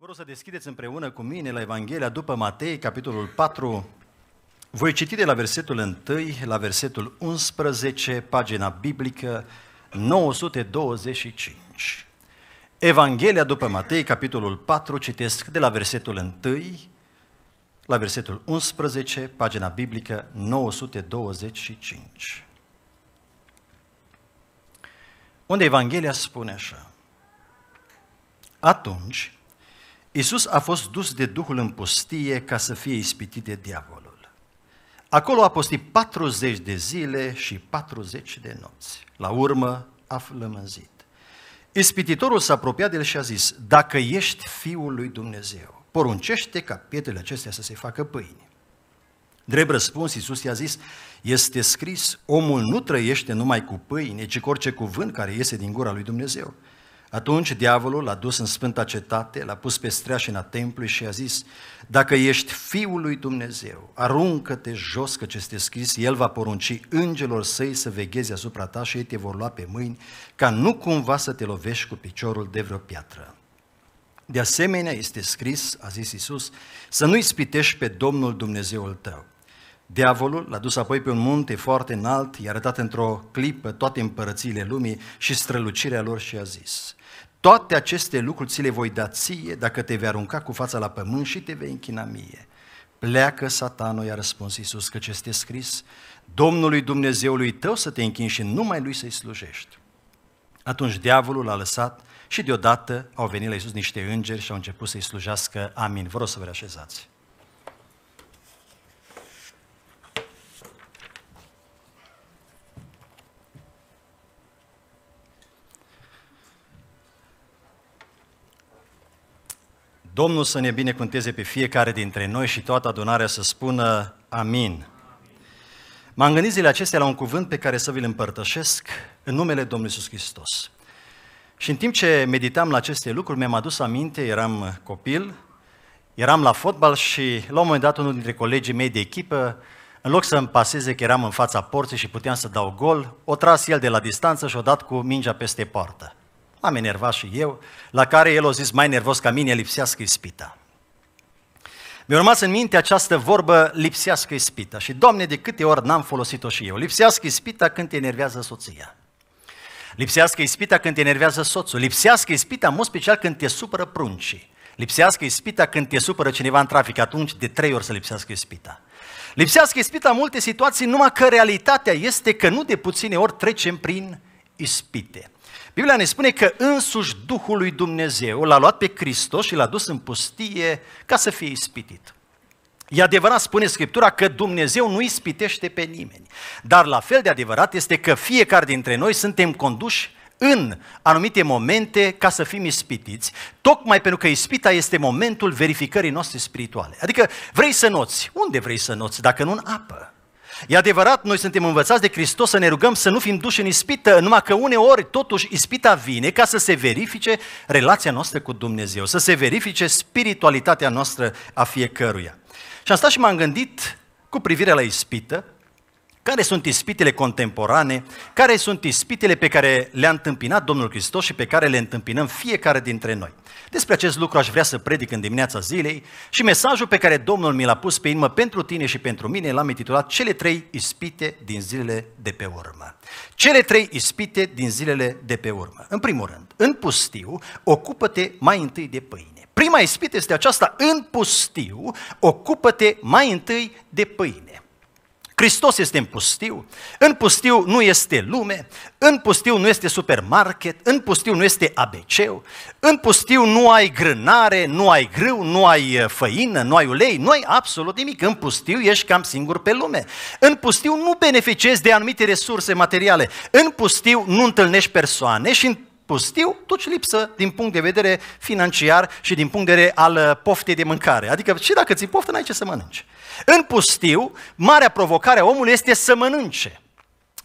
Vă rog să deschideți împreună cu mine la Evanghelia după Matei, capitolul 4. Voi citi de la versetul 1 la versetul 11, pagina biblică 925. Evanghelia după Matei, capitolul 4, citesc de la versetul 1 la versetul 11, pagina biblică 925. Unde Evanghelia spune așa. Atunci, Iisus a fost dus de Duhul în pustie ca să fie ispitit de diavolul. Acolo a postit 40 de zile și 40 de nopți. La urmă a flămânzit. Ispititorul s-a apropiat de el și a zis, dacă ești Fiul lui Dumnezeu, poruncește ca pietrele acestea să se facă pâini. Drept răspuns, Iisus i-a zis, este scris, omul nu trăiește numai cu pâine, ci cu orice cuvânt care iese din gura lui Dumnezeu. Atunci diavolul l-a dus în sfânta cetate, l-a pus pe streașina templului și a zis, dacă ești Fiul lui Dumnezeu, aruncă-te jos, că ce este scris, El va porunci îngelor săi să vegheze asupra ta și ei te vor lua pe mâini, ca nu cumva să te lovești cu piciorul de vreo piatră. De asemenea, este scris, a zis Isus, să nu spitești pe Domnul Dumnezeul tău. Diavolul l-a dus apoi pe un munte foarte înalt, i-a arătat într-o clipă toate împărățiile lumii și strălucirea lor și a zis, toate aceste lucruri ți le voi da ție dacă te vei arunca cu fața la pământ și te vei închina mie. Pleacă satanul, i-a răspuns Iisus, că ce este scris, Domnului Dumnezeului tău să te închini și numai lui să-i slujești. Atunci diavolul l-a lăsat și deodată au venit la Iisus niște îngeri și au început să-i slujească. Amin. Vă rog să vă reașezați. Domnul să ne binecuvânteze pe fiecare dintre noi și toată adunarea să spună amin. M-am gândit zilele acestea la un cuvânt pe care să vi-l împărtășesc în numele Domnului Iisus Hristos. Și în timp ce meditam la aceste lucruri, mi-am adus aminte, eram copil, eram la fotbal și la un moment dat unul dintre colegii mei de echipă, în loc să îmi paseze că eram în fața porții și puteam să dau gol, o tras el de la distanță și o dat cu mingea peste poartă. Am enervat și eu, la care el a zis, mai nervos ca mine, lipsească ispita. Mi-a rămas în minte această vorbă, lipsească ispita. Și, Doamne, de câte ori n-am folosit-o și eu. Lipsească ispita când te enervează soția. Lipsească ispita când te enervează soțul. Lipsească ispita, în special, când te supără pruncii. Lipsească ispita când te supără cineva în trafic, atunci de trei ori să lipsească ispita. Lipsească ispita în multe situații, numai că realitatea este că nu de puține ori trecem prin ispite. Biblia ne spune că însuși Duhul lui Dumnezeu l-a luat pe Hristos și l-a dus în pustie ca să fie ispitit. E adevărat, spune Scriptura, că Dumnezeu nu ispitește pe nimeni. Dar la fel de adevărat este că fiecare dintre noi suntem conduși în anumite momente ca să fim ispitiți, tocmai pentru că ispita este momentul verificării noastre spirituale. Adică vrei să noți, unde vrei să noți, dacă nu în apă? E adevărat, noi suntem învățați de Hristos să ne rugăm să nu fim duși în ispită, numai că uneori totuși ispita vine ca să se verifice relația noastră cu Dumnezeu, să se verifice spiritualitatea noastră a fiecăruia. Și am stat și m-am gândit cu privire la ispită, care sunt ispitele contemporane, care sunt ispitele pe care le-a întâmpinat Domnul Hristos și pe care le întâmpinăm fiecare dintre noi. Despre acest lucru aș vrea să predic în dimineața zilei și mesajul pe care Domnul mi l-a pus pe inimă pentru tine și pentru mine l-am intitulat Cele trei ispite din zilele de pe urmă. Cele trei ispite din zilele de pe urmă. În primul rând, în pustiu, ocupă-te mai întâi de pâine. Prima ispită este aceasta, în pustiu, ocupă-te mai întâi de pâine. Hristos este în pustiu, în pustiu nu este lume, în pustiu nu este supermarket, în pustiu nu este abc în pustiu nu ai grânare, nu ai grâu, nu ai făină, nu ai ulei, nu ai absolut nimic. În pustiu ești cam singur pe lume. În pustiu nu beneficiezi de anumite resurse materiale. În pustiu nu întâlnești persoane și în pustiu, duci lipsă din punct de vedere financiar și din punct de vedere al uh, poftei de mâncare. Adică și dacă ți poftă, n-ai ce să mănânci. În pustiu, marea provocare a omului este să mănânce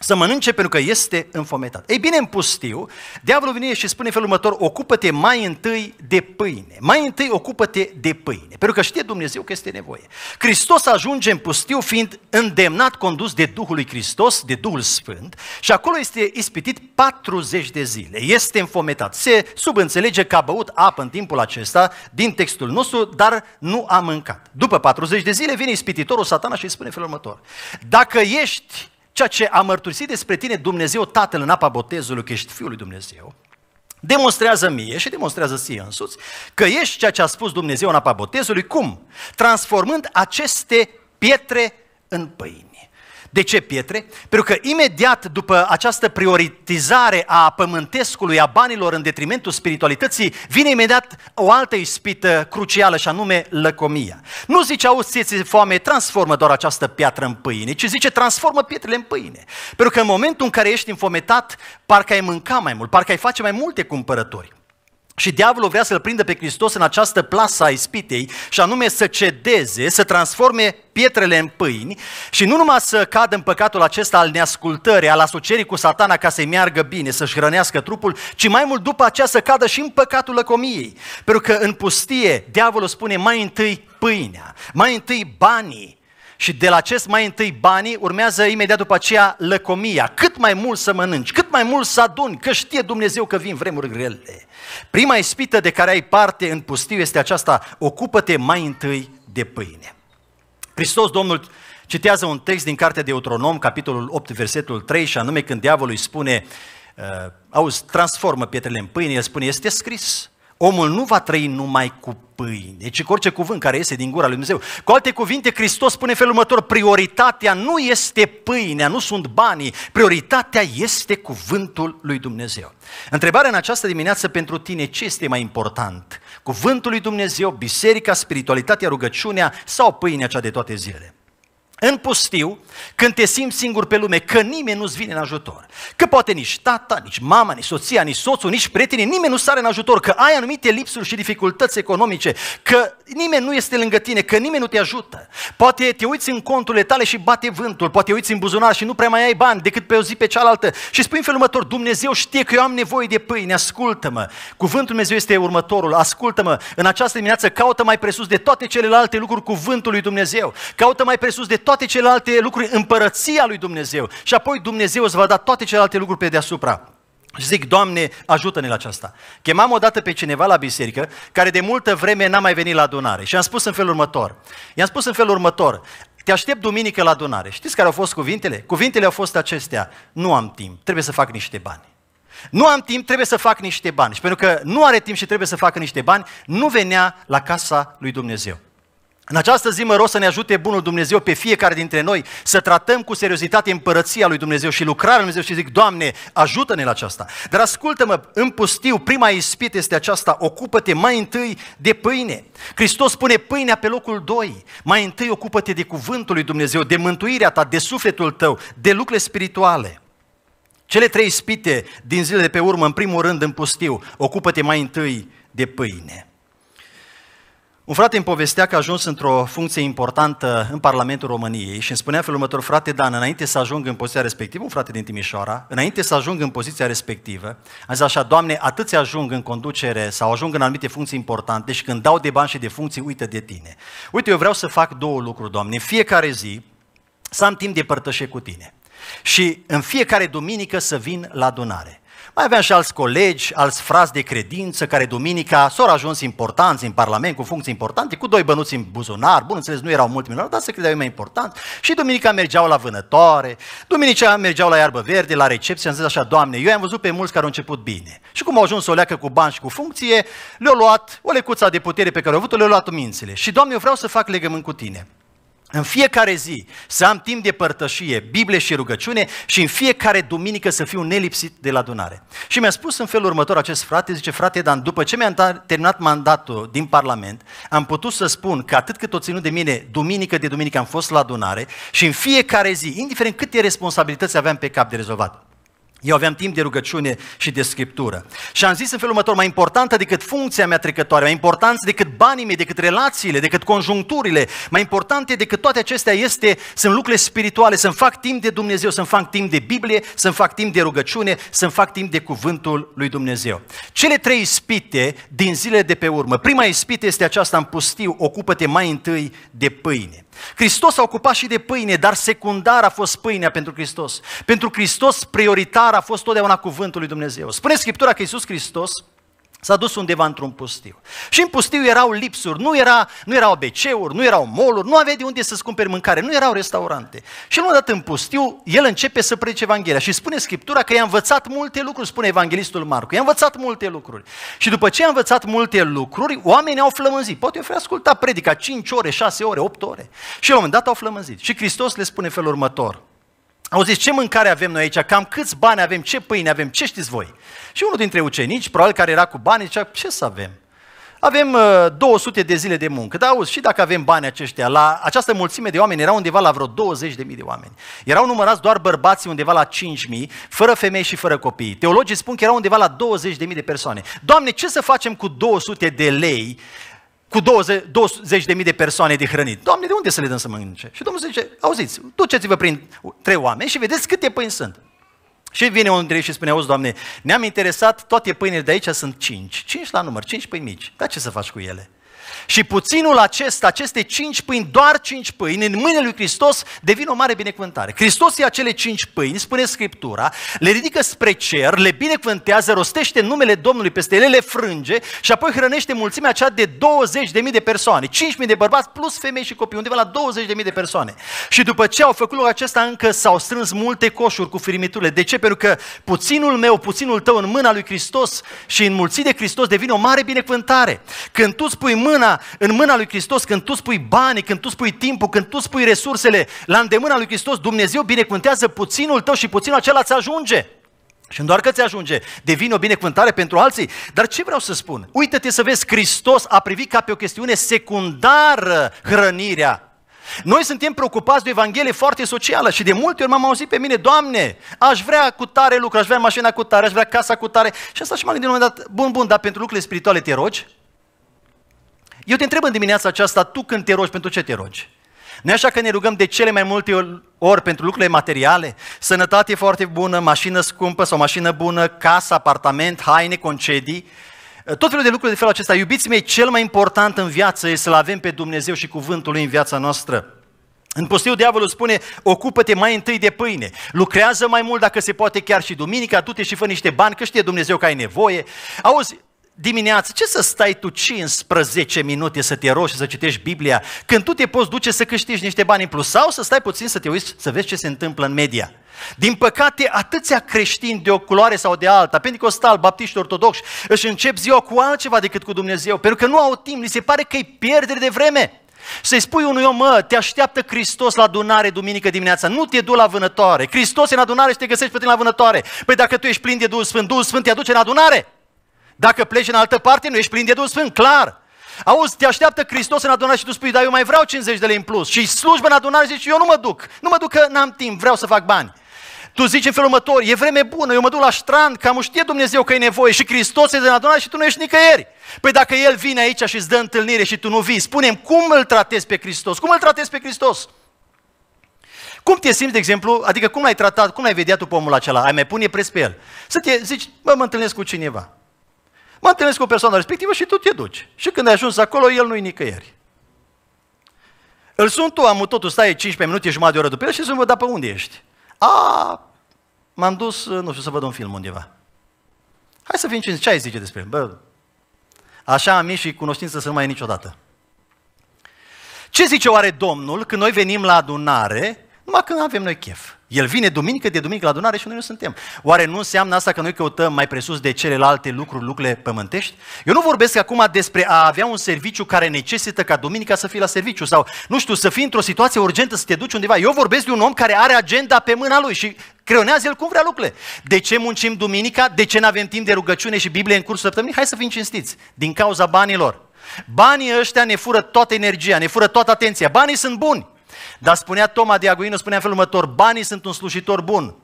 să mănânce pentru că este înfometat. Ei bine, în pustiu, diavolul vine și spune în felul următor, ocupă-te mai întâi de pâine. Mai întâi ocupă-te de pâine, pentru că știe Dumnezeu că este nevoie. Hristos ajunge în pustiu fiind îndemnat, condus de Duhul lui Hristos, de Duhul Sfânt și acolo este ispitit 40 de zile. Este înfometat. Se subînțelege că a băut apă în timpul acesta din textul nostru, dar nu a mâncat. După 40 de zile vine ispititorul satana și îi spune în felul următor, dacă ești ceea ce a mărturisit despre tine Dumnezeu Tatăl în apa botezului, că ești Fiul lui Dumnezeu, demonstrează mie și demonstrează ție însuți că ești ceea ce a spus Dumnezeu în apa botezului, cum? Transformând aceste pietre în pâini. De ce pietre? Pentru că imediat după această prioritizare a pământescului, a banilor în detrimentul spiritualității, vine imediat o altă ispită crucială și anume lăcomia. Nu zice, auzi, ție foame, transformă doar această piatră în pâine, ci zice, transformă pietrele în pâine. Pentru că în momentul în care ești înfometat, parcă ai mânca mai mult, parcă ai face mai multe cumpărături. Și diavolul vrea să-l prindă pe Hristos în această plasă a ispitei și anume să cedeze, să transforme pietrele în pâini și nu numai să cadă în păcatul acesta al neascultării, al asocierii cu satana ca să-i meargă bine, să-și hrănească trupul, ci mai mult după aceea să cadă și în păcatul lăcomiei. Pentru că în pustie diavolul spune mai întâi pâinea, mai întâi banii, și de la acest mai întâi banii urmează imediat după aceea lăcomia. Cât mai mult să mănânci, cât mai mult să aduni, că știe Dumnezeu că vin vremuri grele. Prima ispită de care ai parte în pustiu este aceasta, ocupă-te mai întâi de pâine. Hristos Domnul citează un text din cartea Deuteronom, capitolul 8, versetul 3, și anume când diavolul îi spune, uh, auzi, transformă pietrele în pâine, el spune, este scris, Omul nu va trăi numai cu pâine, deci cu orice cuvânt care iese din gura lui Dumnezeu. Cu alte cuvinte, Hristos spune felul următor, prioritatea nu este pâinea, nu sunt banii, prioritatea este cuvântul lui Dumnezeu. Întrebarea în această dimineață pentru tine, ce este mai important? Cuvântul lui Dumnezeu, biserica, spiritualitatea, rugăciunea sau pâinea cea de toate zilele? în pustiu, când te simți singur pe lume, că nimeni nu-ți vine în ajutor. Că poate nici tata, nici mama, nici soția, nici soțul, nici prietenii, nimeni nu sare în ajutor, că ai anumite lipsuri și dificultăți economice, că nimeni nu este lângă tine, că nimeni nu te ajută. Poate te uiți în conturile tale și bate vântul, poate te uiți în buzunar și nu prea mai ai bani decât pe o zi pe cealaltă și spui în felul următor, Dumnezeu știe că eu am nevoie de pâine, ascultă-mă. Cuvântul Dumnezeu este următorul, ascultă-mă. În această dimineață caută mai presus de toate celelalte lucruri cuvântul lui Dumnezeu. Caută mai presus de toate celelalte lucruri împărăția lui Dumnezeu și apoi Dumnezeu îți va da toate celelalte lucruri pe deasupra. Și zic, Doamne, ajută-ne la aceasta. Chemam odată pe cineva la biserică care de multă vreme n-a mai venit la adunare și am spus în felul următor. I-am spus în felul următor, te aștept duminică la adunare. Știți care au fost cuvintele? Cuvintele au fost acestea. Nu am timp, trebuie să fac niște bani. Nu am timp, trebuie să fac niște bani. Și pentru că nu are timp și trebuie să facă niște bani, nu venea la casa lui Dumnezeu. În această zi mă rog să ne ajute Bunul Dumnezeu pe fiecare dintre noi să tratăm cu seriozitate împărăția lui Dumnezeu și lucrarea lui Dumnezeu și zic, Doamne, ajută-ne la aceasta. Dar ascultă-mă, în pustiu, prima ispită este aceasta, ocupă-te mai întâi de pâine. Hristos pune pâinea pe locul 2. Mai întâi ocupă-te de cuvântul lui Dumnezeu, de mântuirea ta, de sufletul tău, de lucrurile spirituale. Cele trei ispite din zilele de pe urmă, în primul rând în pustiu, ocupă-te mai întâi de pâine. Un frate îmi povestea că a ajuns într-o funcție importantă în Parlamentul României și îmi spunea felul următor, frate Dan, înainte să ajung în poziția respectivă, un frate din Timișoara, înainte să ajung în poziția respectivă, a zis așa, Doamne, se ajung în conducere sau ajung în anumite funcții importante și când dau de bani și de funcții, uită de tine. Uite, eu vreau să fac două lucruri, Doamne, în fiecare zi să am timp de părtășe cu tine și în fiecare duminică să vin la adunare. Mai aveam și alți colegi, alți frați de credință care duminica s-au ajuns importanți în Parlament cu funcții importante, cu doi bănuți în buzunar, bun înțeles, nu erau mulți milionari, dar se credeau mai important. Și duminica mergeau la vânătoare, duminica mergeau la iarbă verde, la recepție, am zis așa, Doamne, eu am văzut pe mulți care au început bine. Și cum au ajuns o leacă cu bani și cu funcție, le-au luat o lecuța de putere pe care au avut-o, le-au luat mințile. Și Doamne, eu vreau să fac legământ cu tine în fiecare zi să am timp de părtășie, Biblie și rugăciune și în fiecare duminică să fiu nelipsit de la adunare. Și mi-a spus în felul următor acest frate, zice, frate Dan, după ce mi-am terminat mandatul din Parlament, am putut să spun că atât cât o ținut de mine, duminică de duminică am fost la adunare și în fiecare zi, indiferent câte responsabilități aveam pe cap de rezolvat, eu aveam timp de rugăciune și de scriptură. Și am zis în felul următor, mai importantă decât funcția mea trecătoare, mai importantă decât banii mei, decât relațiile, decât conjuncturile, mai importante decât toate acestea este, sunt lucrurile spirituale, să-mi fac timp de Dumnezeu, să-mi fac timp de Biblie, să-mi fac timp de rugăciune, să-mi fac timp de cuvântul lui Dumnezeu. Cele trei ispite din zilele de pe urmă. Prima ispite este aceasta în pustiu, ocupă-te mai întâi de pâine. Hristos a ocupat și de pâine, dar secundar a fost pâinea pentru Hristos. Pentru Hristos prioritar a fost totdeauna cuvântul lui Dumnezeu. Spune Scriptura că Iisus Hristos S-a dus undeva într-un pustiu. Și în pustiu erau lipsuri, nu, era, nu erau ABC-uri, nu erau moluri, nu avea de unde să-ți cumperi mâncare, nu erau restaurante. Și la un dat în pustiu, el începe să predice Evanghelia și spune Scriptura că i-a învățat multe lucruri, spune Evanghelistul Marcu, i-a învățat multe lucruri. Și după ce a învățat multe lucruri, oamenii au flămânzit. Poate eu fi ascultat predica 5 ore, 6 ore, 8 ore. Și la un moment dat au flămânzit. Și Hristos le spune felul următor, au zis ce mâncare avem noi aici? Cam câți bani avem? Ce pâine avem? Ce știți voi? Și unul dintre ucenici, probabil care era cu bani, zicea, ce să avem? Avem uh, 200 de zile de muncă, dar auzi, și dacă avem bani aceștia, la această mulțime de oameni erau undeva la vreo 20.000 de de oameni. Erau numărați doar bărbații undeva la 5.000, fără femei și fără copii. Teologii spun că erau undeva la 20.000 de de persoane. Doamne, ce să facem cu 200 de lei cu 20, 20.000 de persoane de hrănit. Doamne, de unde să le dăm să mănânce? Și Domnul zice, auziți, duceți-vă prin trei oameni și vedeți câte pâini sunt. Și vine unul dintre ei și spune, auzi, Doamne, ne-am interesat, toate pâinile de aici sunt cinci. Cinci la număr, cinci pâini mici. Dar ce să faci cu ele? Și puținul acesta, aceste cinci pâini, doar cinci pâini, în mâinile lui Hristos devin o mare binecuvântare. Hristos ia cele cinci pâini, spune Scriptura, le ridică spre cer, le binecuvântează, rostește numele Domnului peste ele, le frânge și apoi hrănește mulțimea aceea de 20.000 de persoane, 5.000 de bărbați plus femei și copii, undeva la 20.000 de persoane. Și după ce au făcut lucrul acesta, încă s-au strâns multe coșuri cu firimiturile. De ce? Pentru că puținul meu, puținul tău în mâna lui Hristos și în mulții de Hristos devine o mare binecuvântare. Când tu spui mâna mâna, în mâna lui Hristos, când tu spui bani, când tu spui timpul, când tu spui resursele, la îndemâna lui Hristos, Dumnezeu binecuvântează puținul tău și puținul acela ți ajunge. Și doar că ți ajunge, devine o binecuvântare pentru alții. Dar ce vreau să spun? Uită-te să vezi, Hristos a privit ca pe o chestiune secundară hrănirea. Noi suntem preocupați de o Evanghelie foarte socială și de multe ori m-am auzit pe mine, Doamne, aș vrea cu tare lucru, aș vrea mașina cu tare, aș vrea casa cu tare. Și asta și m-am gândit un moment dat, bun, bun, dar pentru lucrurile spirituale te rogi? Eu te întreb în dimineața aceasta, tu când te rogi, pentru ce te rogi? Nu e așa că ne rugăm de cele mai multe ori pentru lucrurile materiale? Sănătate foarte bună, mașină scumpă sau mașină bună, casă, apartament, haine, concedii. Tot felul de lucruri de felul acesta. Iubiți mei, cel mai important în viață este să-L avem pe Dumnezeu și cuvântul Lui în viața noastră. În pustiu diavolul spune, ocupă-te mai întâi de pâine, lucrează mai mult dacă se poate chiar și duminica, du-te și fă niște bani, că știe Dumnezeu că ai nevoie. Auzi, dimineață, ce să stai tu 15 minute să te rogi și să citești Biblia, când tu te poți duce să câștigi niște bani în plus sau să stai puțin să te uiți să vezi ce se întâmplă în media. Din păcate, atâția creștini de o culoare sau de alta, pentecostal, baptiști, ortodoxi, își încep ziua cu altceva decât cu Dumnezeu, pentru că nu au timp, li se pare că e pierdere de vreme. Să-i spui unui om, mă, te așteaptă Hristos la adunare duminică dimineața, nu te du la vânătoare. Hristos e în adunare și te găsești pe tine la vânătoare. Păi dacă tu ești plin de Duhul Sfânt, Duhul Sfânt te aduce în adunare. Dacă pleci în altă parte, nu ești plin de Duhul Sfânt, clar. Auzi, te așteaptă Hristos în adunare și tu spui, dar eu mai vreau 50 de lei în plus. Și slujba în adunare zici, eu nu mă duc, nu mă duc că n-am timp, vreau să fac bani. Tu zici în felul următor, e vreme bună, eu mă duc la strand, cam știe Dumnezeu că e nevoie și Hristos este în adunare și tu nu ești nicăieri. Păi dacă El vine aici și îți dă întâlnire și tu nu vii, spunem cum îl tratezi pe Hristos, cum îl tratezi pe Hristos? Cum te simți, de exemplu, adică cum l-ai tratat, cum l-ai vedea tu pe omul acela? Ai mai pune preț pe el? Să te zici, mă, mă întâlnesc cu cineva. Mă întâlnesc cu persoana respectivă și tu te duci. Și când ai ajuns acolo, el nu-i nicăieri. Îl sunt tu, am totul, stai 15 minute, jumătate de oră după el și să mă da pe unde ești. A, m-am dus, nu știu, să văd un film undeva. Hai să fim cinci, ce ai zice despre el? Bă, așa amici și cunoștință să nu mai e niciodată. Ce zice oare Domnul când noi venim la adunare numai când avem noi chef. El vine duminică de duminică la adunare și noi nu suntem. Oare nu înseamnă asta că noi căutăm mai presus de celelalte lucruri, lucrurile pământești? Eu nu vorbesc acum despre a avea un serviciu care necesită ca duminica să fii la serviciu sau, nu știu, să fii într-o situație urgentă, să te duci undeva. Eu vorbesc de un om care are agenda pe mâna lui și creionează el cum vrea lucrurile. De ce muncim duminica? De ce nu avem timp de rugăciune și Biblie în cursul săptămânii? Hai să fim cinstiți. Din cauza banilor. Banii ăștia ne fură toată energia, ne fură toată atenția. Banii sunt buni, dar spunea Toma de Aguino, spunea în felul următor, banii sunt un slujitor bun,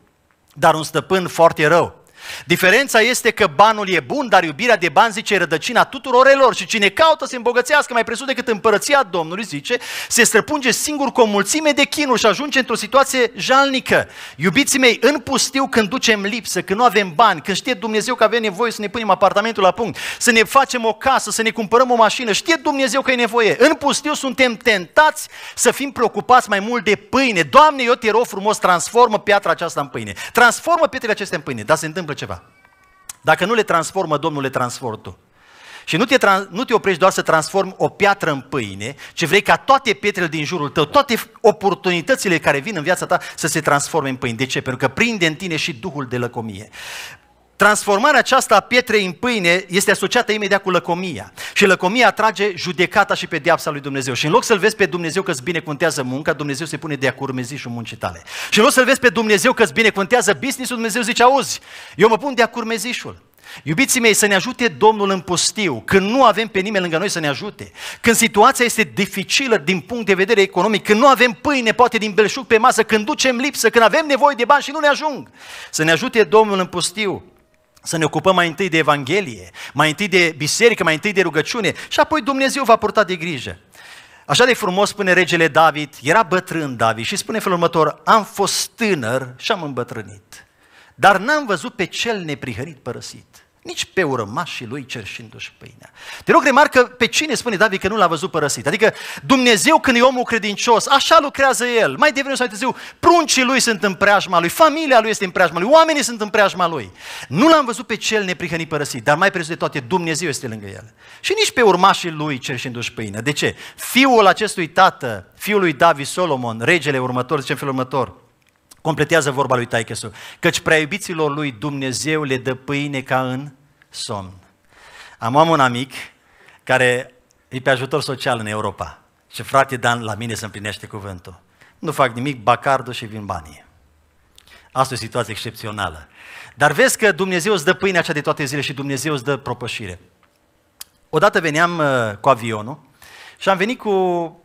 dar un stăpân foarte rău. Diferența este că banul e bun, dar iubirea de bani zice rădăcina tuturor elor și cine caută să îmbogățească mai presus decât împărăția Domnului, zice, se străpunge singur cu o mulțime de chinuri și ajunge într-o situație jalnică. Iubiții mei, în pustiu când ducem lipsă, când nu avem bani, când știe Dumnezeu că avem nevoie să ne punem apartamentul la punct, să ne facem o casă, să ne cumpărăm o mașină, știe Dumnezeu că e nevoie. În pustiu suntem tentați să fim preocupați mai mult de pâine. Doamne, eu te rog frumos, transformă piatra aceasta în pâine. Transformă pietrele acestea în pâine. Dar se întâmplă ceva. Dacă nu le transformă, Domnul le transformă tu. Și nu te, nu te oprești doar să transformi o piatră în pâine, ci vrei ca toate pietrele din jurul tău, toate oportunitățile care vin în viața ta să se transforme în pâine. De ce? Pentru că prinde în tine și Duhul de lăcomie. Transformarea aceasta a pietrei în pâine este asociată imediat cu lăcomia. Și lăcomia atrage judecata și pedeapsa lui Dumnezeu. Și în loc să-L vezi pe Dumnezeu că îți binecuvântează munca, Dumnezeu se pune de-a cu urmezișul muncii tale. Și în loc să-L vezi pe Dumnezeu că ți binecuvântează business-ul, Dumnezeu zice, auzi, eu mă pun de-a cu Iubiții mei, să ne ajute Domnul în pustiu, când nu avem pe nimeni lângă noi să ne ajute, când situația este dificilă din punct de vedere economic, când nu avem pâine, poate din belșug pe masă, când ducem lipsă, când avem nevoie de bani și nu ne ajung. Să ne ajute Domnul în pustiu. Să ne ocupăm mai întâi de Evanghelie, mai întâi de biserică, mai întâi de rugăciune și apoi Dumnezeu va purta de grijă. Așa de frumos spune regele David, era bătrân David și spune felul următor, am fost tânăr și am îmbătrânit, dar n-am văzut pe cel neprihărit părăsit nici pe urmașii lui cerșindu-și pâinea. Te rog, remarcă pe cine spune David că nu l-a văzut părăsit. Adică Dumnezeu când e omul credincios, așa lucrează El. Mai devreme sau mai târziu, pruncii lui sunt în preajma lui, familia lui este în preajma lui, oamenii sunt în preajma lui. Nu l-am văzut pe cel neprihănit părăsit, dar mai presus de toate, Dumnezeu este lângă el. Și nici pe urmașii lui cerșindu-și pâinea. De ce? Fiul acestui tată, fiul lui David Solomon, regele următor, zice în felul următor, completează vorba lui Taichesu, căci prea lui Dumnezeu le dă pâine ca în somn. Am, am un amic care e pe ajutor social în Europa. Și frate Dan, la mine se împlinește cuvântul. Nu fac nimic, bacardul și vin banii. Asta e o situație excepțională. Dar vezi că Dumnezeu îți dă pâinea acea de toate zile și Dumnezeu îți dă propășire. Odată veneam uh, cu avionul și am venit cu...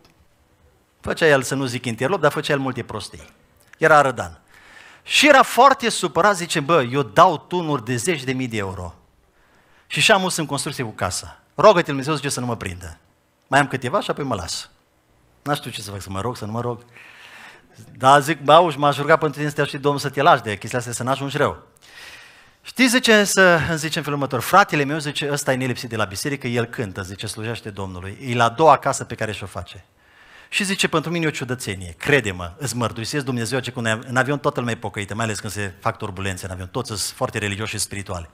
Făcea el, să nu zic interlop, dar făcea el multe prostii. Era rădan. Și era foarte supărat, zice, bă, eu dau tunuri de zeci de mii de euro. Și și-am mus în construcție cu casa. Rogă-te Dumnezeu, zice, să nu mă prindă. Mai am câteva și apoi mă las. Nu știu ce să fac, să mă rog, să nu mă rog. Dar zic, bă, auzi, m-aș ruga pentru tine să te Domnul să te lași de chestia asta, să n-ajungi rău. Știi, zice, să, îmi zice în felul următor, fratele meu, zice, ăsta e nelipsit de la biserică, el cântă, zice, slujește Domnului. E la a doua casă pe care și-o face. Și zice, pentru mine e o ciudățenie, crede-mă, îți mărturisesc Dumnezeu, ce în avion toată lumea e pocăită, mai ales când se fac turbulențe în avion, toți sunt foarte religioși și spirituali.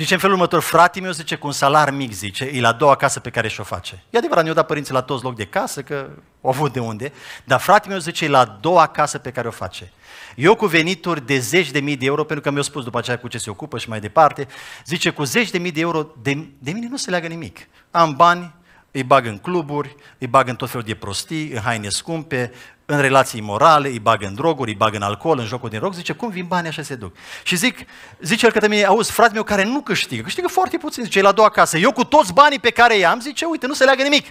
Și zice în felul următor, fratele meu zice cu un salar mic, zice, e la doua casă pe care și-o face. E adevărat, ne-au dat părinții la toți loc de casă, că au avut de unde, dar fratele meu zice, e la doua casă pe care o face. Eu cu venituri de zeci de mii de euro, pentru că mi-au spus după aceea cu ce se ocupă și mai departe, zice, cu zeci de mii de euro, de, de mine nu se leagă nimic. Am bani, îi bag în cluburi, îi bag în tot felul de prostii, în haine scumpe, în relații morale, îi bag în droguri, îi bag în alcool, în jocul din rog, zice, cum vin banii așa se duc. Și zic, zice el către mine, auzi, frate meu care nu câștigă, câștigă foarte puțin, zice, e la doua casă, eu cu toți banii pe care i-am, zice, uite, nu se leagă nimic.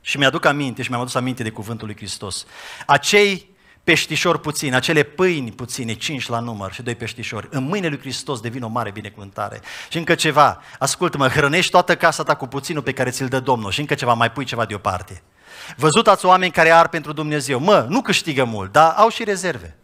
Și mi-aduc aminte și mi-am adus aminte de cuvântul lui Hristos. Acei peștișori puțini, acele pâini puține, cinci la număr și doi peștișori, în mâinile lui Hristos devin o mare binecuvântare. Și încă ceva, ascultă-mă, hrănești toată casa ta cu puținul pe care ți-l dă Domnul și încă ceva, mai pui ceva deoparte. Văzut ați oameni care ar pentru Dumnezeu. Mă, nu câștigă mult, dar au și rezerve.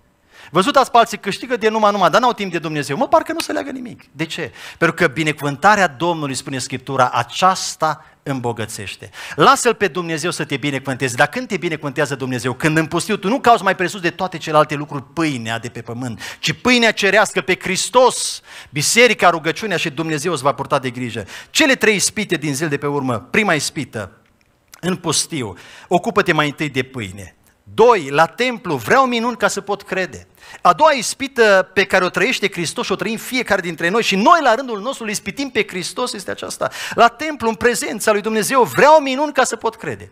Văzut ați pe alții câștigă de numai numai, dar n-au timp de Dumnezeu. Mă, parcă nu se leagă nimic. De ce? Pentru că binecuvântarea Domnului, spune Scriptura, aceasta îmbogățește. Lasă-L pe Dumnezeu să te binecuvânteze. Dar când te binecuvântează Dumnezeu? Când în pustiu tu nu cauți mai presus de toate celelalte lucruri pâinea de pe pământ, ci pâinea cerească pe Hristos, biserica, rugăciunea și Dumnezeu îți va purta de grijă. Cele trei ispite din zile de pe urmă, prima ispită, în pustiu, ocupă-te mai întâi de pâine. Doi, la templu, vreau minuni ca să pot crede. A doua ispită pe care o trăiește Hristos, o trăim fiecare dintre noi și noi la rândul nostru îl ispitim pe Hristos, este aceasta. La templu, în prezența lui Dumnezeu, vreau minuni ca să pot crede.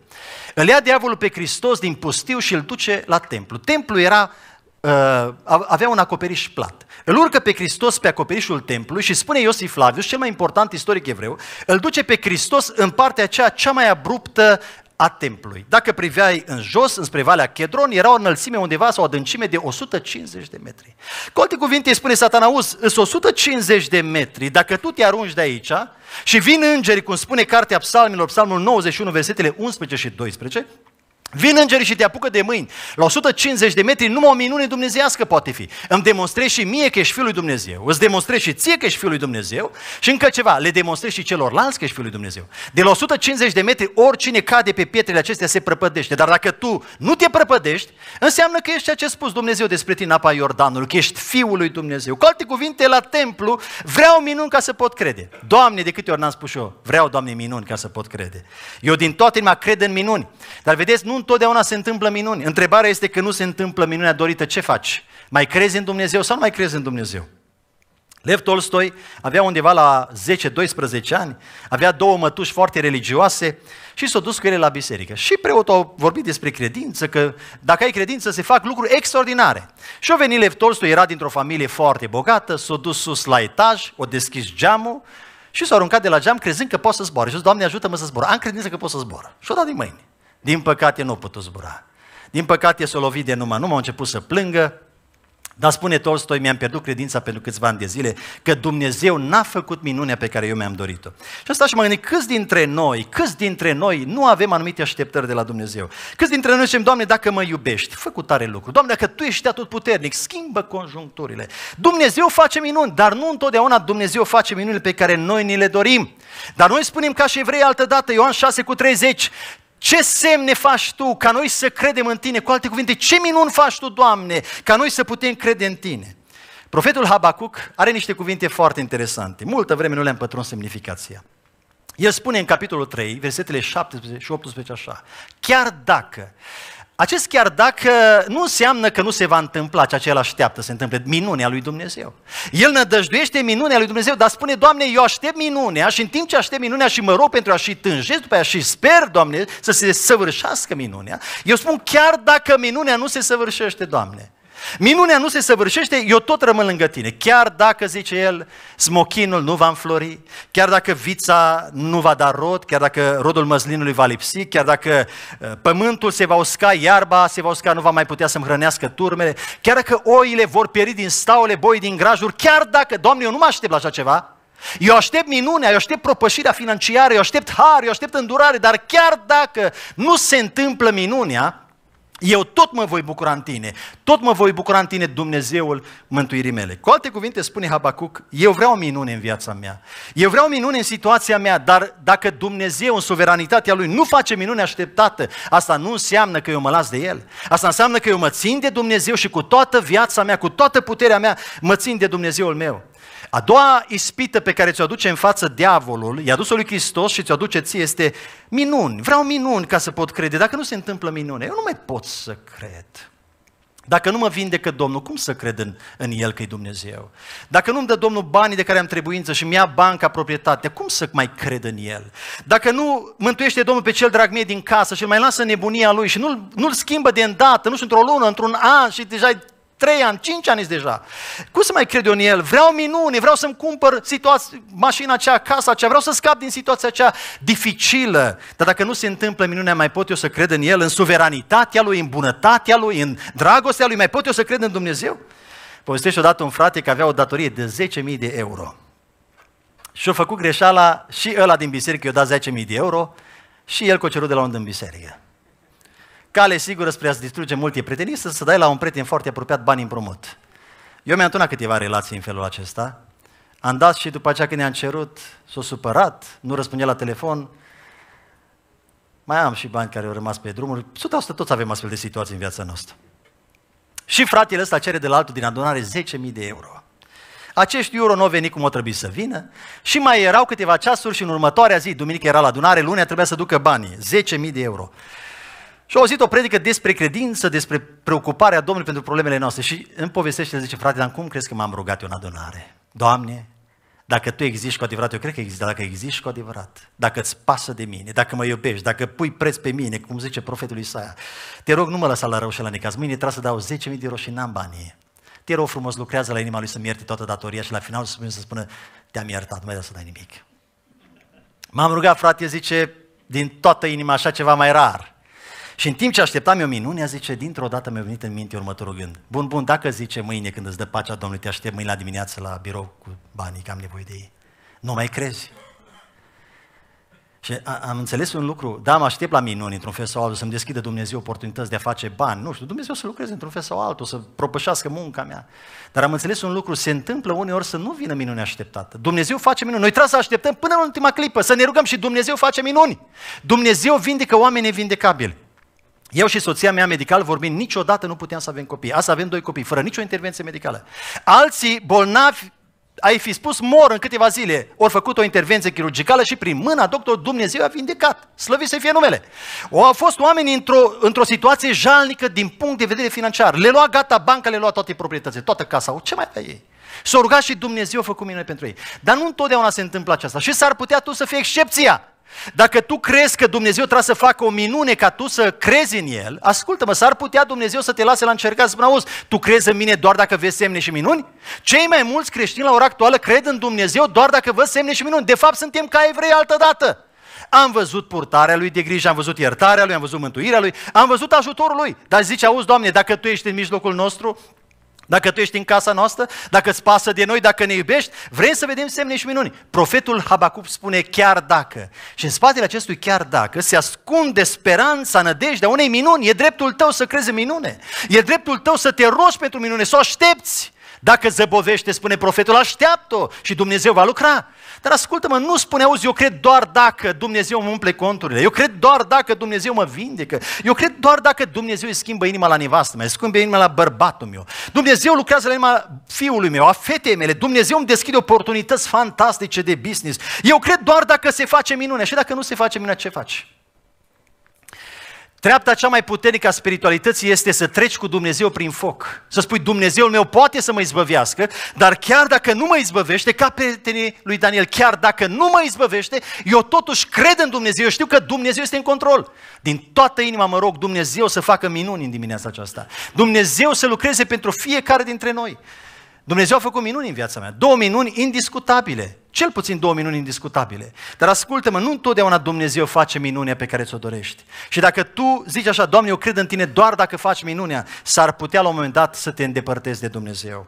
Îl ia diavolul pe Hristos din pustiu și îl duce la templu. Templu era Uh, avea un acoperiș plat. Îl urcă pe Hristos pe acoperișul templului și spune Iosif Flavius, cel mai important istoric evreu, îl duce pe Hristos în partea aceea cea mai abruptă a templului. Dacă priveai în jos, înspre Valea Chedron, era o înălțime undeva sau o adâncime de 150 de metri. Cu alte cuvinte, îi spune auzi, îs 150 de metri, dacă tu te arunci de aici și vin îngeri, cum spune cartea psalmilor, psalmul 91, versetele 11 și 12, Vin îngerii și te apucă de mâini. La 150 de metri numai o minune dumnezeiască poate fi. Îmi demonstrezi și mie că ești Fiul lui Dumnezeu. Îți demonstrezi și ție că ești Fiul lui Dumnezeu. Și încă ceva, le demonstrezi și celorlalți că ești Fiul lui Dumnezeu. De la 150 de metri, oricine cade pe pietrele acestea se prăpădește. Dar dacă tu nu te prăpădești, înseamnă că ești ceea ce a spus Dumnezeu despre tine apa Iordanului, că ești Fiul lui Dumnezeu. Cu alte cuvinte, la templu, vreau minuni ca să pot crede. Doamne, de câte ori n-am spus eu, vreau, Doamne, minuni ca să pot crede. Eu din toată inima cred în minuni. Dar vedeți, nu totdeauna se întâmplă minuni. Întrebarea este că nu se întâmplă minunea dorită, ce faci? Mai crezi în Dumnezeu sau nu mai crezi în Dumnezeu? Lev Tolstoi avea undeva la 10-12 ani, avea două mătuși foarte religioase și s au dus cu ele la biserică. Și preotul a vorbit despre credință, că dacă ai credință se fac lucruri extraordinare. Și a venit Lev Tolstoi, era dintr-o familie foarte bogată, s-a dus sus la etaj, o deschis geamul și s-a aruncat de la geam crezând că poate să zboare. Și a zis, Doamne ajută-mă să zbor, am credință că pot să zbor. Și o dat din mâini. Din păcate nu a putut zbura. Din păcate s-a lovit de numai, m a început să plângă, dar spune Tolstoi, mi-am pierdut credința pentru câțiva ani de zile că Dumnezeu n-a făcut minunea pe care eu mi-am dorit-o. Și asta și mă gândesc, câți dintre noi, câți dintre noi nu avem anumite așteptări de la Dumnezeu? Câți dintre noi zicem, Doamne, dacă mă iubești, fă cu tare lucru. Doamne, dacă Tu ești atât puternic, schimbă conjuncturile. Dumnezeu face minuni, dar nu întotdeauna Dumnezeu face minunile pe care noi ni le dorim. Dar noi spunem ca și evrei altădată, Ioan 6 cu 30, ce semne faci Tu ca noi să credem în Tine? Cu alte cuvinte, ce minuni faci Tu, Doamne, ca noi să putem crede în Tine? Profetul Habacuc are niște cuvinte foarte interesante. Multă vreme nu le-am pătruns semnificația. El spune în capitolul 3, versetele 17 și 18 așa, chiar dacă acest chiar dacă nu înseamnă că nu se va întâmpla ceea ce el așteaptă să se întâmple, minunea lui Dumnezeu. El nădăjduiește minunea lui Dumnezeu, dar spune, Doamne, eu aștept minunea și în timp ce aștept minunea și mă rog pentru a și tânjesc după ea și sper, Doamne, să se săvârșească minunea, eu spun, chiar dacă minunea nu se săvârșește, Doamne, Minunea nu se săvârșește, eu tot rămân lângă tine. Chiar dacă, zice el, smochinul nu va înflori, chiar dacă vița nu va da rod, chiar dacă rodul măslinului va lipsi, chiar dacă uh, pământul se va usca, iarba se va usca, nu va mai putea să-mi hrănească turmele, chiar dacă oile vor pieri din staule, boi din grajuri, chiar dacă, Doamne, eu nu mă aștept la așa ceva, eu aștept minunea, eu aștept propășirea financiară, eu aștept har, eu aștept îndurare, dar chiar dacă nu se întâmplă minunea, eu tot mă voi bucura în tine, tot mă voi bucura în tine Dumnezeul mântuirii mele. Cu alte cuvinte spune Habacuc, eu vreau o minune în viața mea, eu vreau o minune în situația mea, dar dacă Dumnezeu în suveranitatea Lui nu face minune așteptată, asta nu înseamnă că eu mă las de El. Asta înseamnă că eu mă țin de Dumnezeu și cu toată viața mea, cu toată puterea mea, mă țin de Dumnezeul meu. A doua ispită pe care ți-o aduce în față diavolul, i-a dus-o lui Hristos și ți-o aduce ție este minuni. Vreau minuni ca să pot crede. Dacă nu se întâmplă minune, eu nu mai pot să cred. Dacă nu mă vindecă Domnul, cum să cred în, în El că e Dumnezeu? Dacă nu-mi dă Domnul banii de care am trebuință și mi-a banca proprietate, cum să mai cred în El? Dacă nu mântuiește Domnul pe cel drag mie din casă și îl mai lasă nebunia Lui și nu-l, nu-l schimbă de îndată, nu știu, într-o lună, într-un an și deja trei ani, cinci ani deja. Cum să mai cred eu în el? Vreau minuni, vreau să-mi cumpăr situația, mașina aceea, casa aceea, vreau să scap din situația aceea dificilă. Dar dacă nu se întâmplă minunea, mai pot eu să cred în el, în suveranitatea lui, în bunătatea lui, în dragostea lui, mai pot eu să cred în Dumnezeu? Povestește odată un frate că avea o datorie de 10.000 de euro. Și-a făcut greșeala și ăla din biserică i-a dat 10.000 de euro și el cu cerut de la un din biserică cale sigură spre a-ți distruge multe prietenii este să dai la un prieten foarte apropiat bani împrumut. Eu mi-am tunat câteva relații în felul acesta. Am dat și după aceea când ne-am cerut, s-a supărat, nu răspundea la telefon. Mai am și bani care au rămas pe drumuri. 100% toți avem astfel de situații în viața noastră. Și fratele ăsta cere de la altul din adunare 10.000 de euro. Acești euro nu au venit cum o trebuie să vină și mai erau câteva ceasuri și în următoarea zi, duminică era la adunare, lunea trebuia să ducă banii, 10.000 de euro. Și au auzit o predică despre credință, despre preocuparea Domnului pentru problemele noastre. Și îmi povestește, zice, frate, dar cum crezi că m-am rugat eu în adunare? Doamne, dacă tu existi cu adevărat, eu cred că există, dacă existi cu adevărat, dacă îți pasă de mine, dacă mă iubești, dacă pui preț pe mine, cum zice profetul Isaia, te rog, nu mă lăsa la rău și la necaz. Mâine trebuie să dau 10.000 de roșii, n-am banii. Te rog frumos, lucrează la inima lui să-mi ierte toată datoria și la final să spună, te-am iertat, nu mai da să dai nimic. M-am rugat, frate, zice, din toată inima, așa ceva mai rar. Și în timp ce așteptam eu minunea, zice, dintr-o dată mi-a venit în minte următorul gând. Bun, bun, dacă zice mâine când îți dă pacea Domnului, te aștept mâine la dimineață la birou cu banii, că am nevoie de ei. Nu mai crezi. Și am înțeles un lucru, da, mă aștept la minuni într-un fel sau altul, să-mi deschidă Dumnezeu oportunități de a face bani, nu știu, Dumnezeu să lucreze într-un fel sau altul, să propășească munca mea. Dar am înțeles un lucru, se întâmplă uneori să nu vină minunea așteptată. Dumnezeu face minuni, noi trebuie să așteptăm până în ultima clipă, să ne rugăm și Dumnezeu face minuni. Dumnezeu vindecă oameni nevindecabili. Eu și soția mea medical vorbim, niciodată nu puteam să avem copii. Asta avem doi copii, fără nicio intervenție medicală. Alții bolnavi ai fi spus mor în câteva zile, ori făcut o intervenție chirurgicală și prin mâna doctor Dumnezeu a vindecat, slăvit să fie numele. O au fost oameni într-o, într situație jalnică din punct de vedere financiar. Le lua gata banca, le lua toate proprietățile, toată casa, ce mai avea ei? S-au rugat și Dumnezeu a făcut minune pentru ei. Dar nu întotdeauna se întâmplă aceasta și s-ar putea tu să fie excepția. Dacă tu crezi că Dumnezeu trebuie să facă o minune ca tu să crezi în El, ascultă-mă, s-ar putea Dumnezeu să te lase la încercare să spună, auzi, tu crezi în mine doar dacă vezi semne și minuni? Cei mai mulți creștini la ora actuală cred în Dumnezeu doar dacă văd semne și minuni. De fapt, suntem ca evrei altă dată. Am văzut purtarea lui de grijă, am văzut iertarea lui, am văzut mântuirea lui, am văzut ajutorul lui. Dar zice, auzi, Doamne, dacă Tu ești în mijlocul nostru, dacă tu ești în casa noastră, dacă îți pasă de noi, dacă ne iubești, vrem să vedem semne și minuni. Profetul Habacuc spune chiar dacă. Și în spatele acestui chiar dacă se ascunde speranța, nădejdea unei minuni. E dreptul tău să crezi în minune. E dreptul tău să te rogi pentru minune, să o aștepți. Dacă zăbovește, spune profetul, așteaptă-o și Dumnezeu va lucra. Dar ascultă-mă, nu spune, auzi, eu cred doar dacă Dumnezeu mă umple conturile, eu cred doar dacă Dumnezeu mă vindecă, eu cred doar dacă Dumnezeu îi schimbă inima la nevastă mea, îi schimbă inima la bărbatul meu. Dumnezeu lucrează la inima fiului meu, a fetei mele, Dumnezeu îmi deschide oportunități fantastice de business. Eu cred doar dacă se face minune și dacă nu se face minune, ce faci? Treapta cea mai puternică a spiritualității este să treci cu Dumnezeu prin foc. Să spui, Dumnezeul meu poate să mă izbăvească, dar chiar dacă nu mă izbăvește, ca prietenii lui Daniel, chiar dacă nu mă izbăvește, eu totuși cred în Dumnezeu, eu știu că Dumnezeu este în control. Din toată inima mă rog Dumnezeu să facă minuni în dimineața aceasta. Dumnezeu să lucreze pentru fiecare dintre noi. Dumnezeu a făcut minuni în viața mea, două minuni indiscutabile. Cel puțin două minuni indiscutabile. Dar ascultă-mă, nu întotdeauna Dumnezeu face minunea pe care ți-o dorești. Și dacă tu zici așa, Doamne, eu cred în tine doar dacă faci minunea, s-ar putea la un moment dat să te îndepărtezi de Dumnezeu.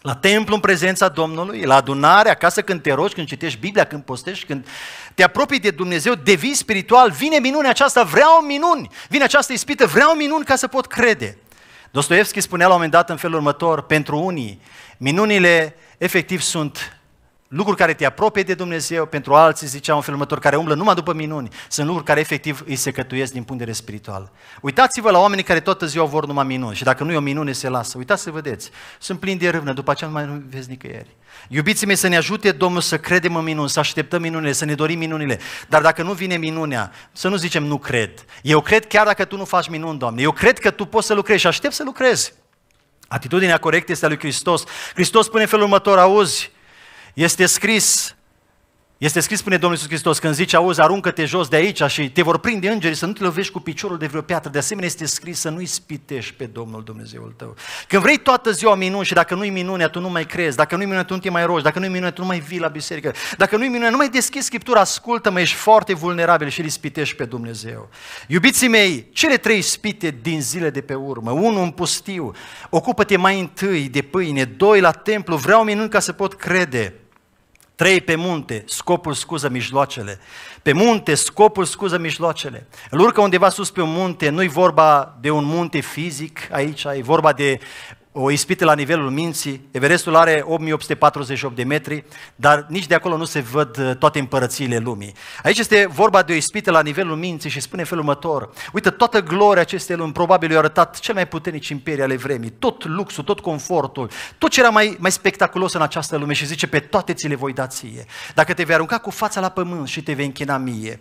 La templu în prezența Domnului, la adunare, acasă când te rogi, când citești Biblia, când postești, când te apropii de Dumnezeu, devii spiritual, vine minunea aceasta, vreau minuni, vine această ispită, vreau minuni ca să pot crede. Dostoevski spunea la un moment dat în felul următor, pentru unii, minunile efectiv sunt lucruri care te apropie de Dumnezeu, pentru alții, zicea un filmător, care umblă numai după minuni, sunt lucruri care efectiv îi secătuiesc din punct de vedere spiritual. Uitați-vă la oamenii care toată ziua vor numai minuni și dacă nu e o minune, se lasă. Uitați să vedeți, sunt plini de râvnă, după aceea nu mai vezi nicăieri. Iubiții mei, să ne ajute Domnul să credem în minuni, să așteptăm minunile, să ne dorim minunile. Dar dacă nu vine minunea, să nu zicem nu cred. Eu cred chiar dacă tu nu faci minuni, Doamne. Eu cred că tu poți să lucrezi și aștept să lucrezi. Atitudinea corectă este a lui Hristos. Hristos spune în felul următor, auzi, este scris, este scris, spune Domnul Iisus Hristos, când zice, auzi, aruncă-te jos de aici și te vor prinde îngerii să nu te lovești cu piciorul de vreo piatră. De asemenea, este scris să nu-i spitești pe Domnul Dumnezeul tău. Când vrei toată ziua minuni și dacă nu-i minune, tu nu mai crezi, dacă nu-i minune, tu nu te mai rogi, dacă nu-i minune, tu nu mai vii la biserică, dacă nu-i minune, nu mai deschizi Scriptura, ascultă-mă, ești foarte vulnerabil și îi spitești pe Dumnezeu. Iubiții mei, cele trei spite din zile de pe urmă, unul în pustiu, ocupă-te mai întâi de pâine, doi la templu, vreau minuni ca să pot crede, Trei pe munte, scopul scuză mijloacele. Pe munte, scopul scuză mijloacele. Îl urcă undeva sus pe un munte, nu-i vorba de un munte fizic aici, e vorba de o ispită la nivelul minții, Everestul are 8848 de metri, dar nici de acolo nu se văd uh, toate împărățiile lumii. Aici este vorba de o ispită la nivelul minții și spune felul următor, uite, toată gloria acestei lumi probabil i-a arătat cel mai puternic imperii ale vremii, tot luxul, tot confortul, tot ce era mai, mai spectaculos în această lume și zice, pe toate ți le voi da ție. Dacă te vei arunca cu fața la pământ și te vei închina mie,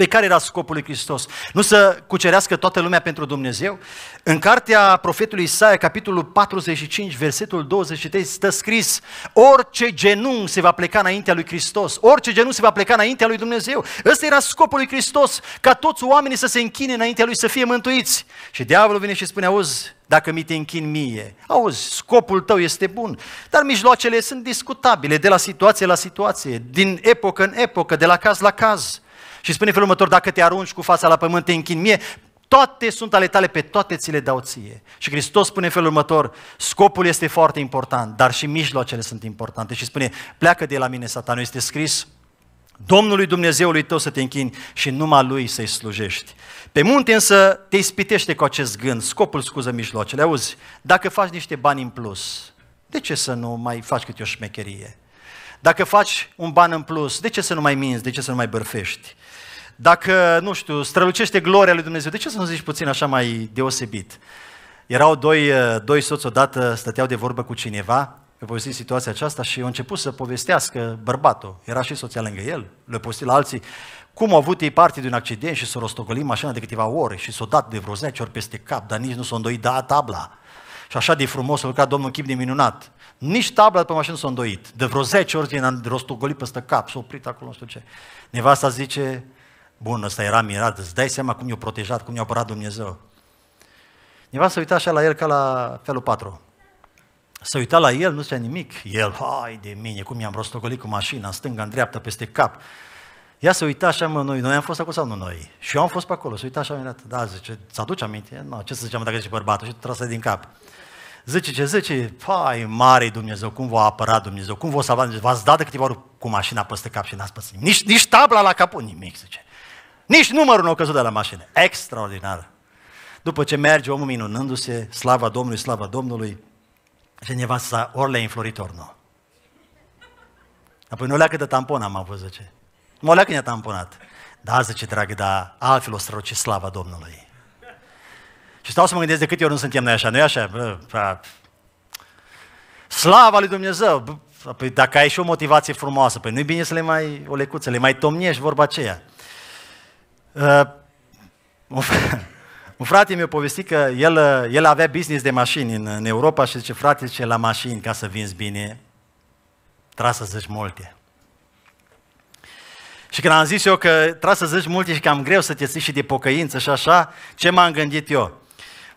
pe care era scopul lui Hristos? Nu să cucerească toată lumea pentru Dumnezeu? În cartea profetului Isaia, capitolul 45, versetul 23, stă scris Orice genunchi se va pleca înaintea lui Hristos, orice genunchi se va pleca înaintea lui Dumnezeu. Ăsta era scopul lui Hristos, ca toți oamenii să se închine înaintea lui, să fie mântuiți. Și diavolul vine și spune, auzi, dacă mi te închin mie. Auzi, scopul tău este bun, dar mijloacele sunt discutabile de la situație la situație, din epocă în epocă, de la caz la caz. Și spune felul următor, dacă te arunci cu fața la pământ, te închin mie, toate sunt ale tale, pe toate ți le dau ție. Și Hristos spune în felul următor, scopul este foarte important, dar și mijloacele sunt importante. Și spune, pleacă de la mine, satanul, este scris, Domnului Dumnezeului tău să te închini și numai Lui să-i slujești. Pe munte însă te ispitește cu acest gând, scopul scuză mijloacele. Auzi, dacă faci niște bani în plus, de ce să nu mai faci câte o șmecherie? Dacă faci un ban în plus, de ce să nu mai minți, de ce să nu mai bărfești? dacă, nu știu, strălucește gloria lui Dumnezeu, de ce să nu zici puțin așa mai deosebit? Erau doi, eh, doi soți odată, stăteau de vorbă cu cineva, eu povestim situația aceasta și au început să povestească bărbatul, era și soția lângă el, le povestit la alții, cum au avut ei parte de un accident și s au rostogolit mașina de câteva ore și s au dat de vreo 10 ori peste cap, dar nici nu s au îndoit da tabla. Și așa de frumos a lucrat Domnul în chip de minunat. Nici tabla pe mașină s-a îndoit. De vreo 10 ori din rostogolit peste cap, s-a oprit acolo, nu știu ce. Nevasta zice, Bun, ăsta era mirat, îți dai seama cum i-a protejat, cum i-a apărat Dumnezeu. Neva să uita așa la el ca la felul 4. Să uita la el, nu se nimic. El, hai de mine, cum i-am rostogolit cu mașina, în stânga, în dreapta, peste cap. Ia să uita așa, mă, noi, noi am fost acolo sau nu noi? Și eu am fost pe acolo, să uita așa, mă, da, zice, ți aduce aminte? Nu, no, ce să ziceam dacă zice bărbatul și trase din cap. Zice ce zice, fai, mare Dumnezeu, cum v-a apărat Dumnezeu, cum v-a salvat Dumnezeu, v-ați dat de câteva ori cu mașina peste cap și n-ați pățit. Nici, nici tabla la capul, nimic, zice. Nici numărul nu a căzut de la mașină. Extraordinar. După ce merge omul minunându-se, slava Domnului, slava Domnului, și nevasta ori le floritor nu. Apoi nu leacă de tampon, am avut, zice. Mă leacă ne-a tamponat. Da, zice, dragă, dar altfel o străluce slava Domnului. Și stau să mă gândesc de câte ori nu suntem noi așa, nu-i așa, bă, bă, slava lui Dumnezeu, bă, păi dacă ai și o motivație frumoasă, păi nu-i bine să le mai o lecuță, le mai tomnești vorba aceea. Uh, un, frate mi-a povestit că el, uh, el avea business de mașini în, în Europa și zice, frate, ce la mașini ca să vinzi bine, trebuie să zici multe. Și când am zis eu că trebuie să zici multe și cam greu să te ții și de pocăință și așa, ce m-am gândit eu?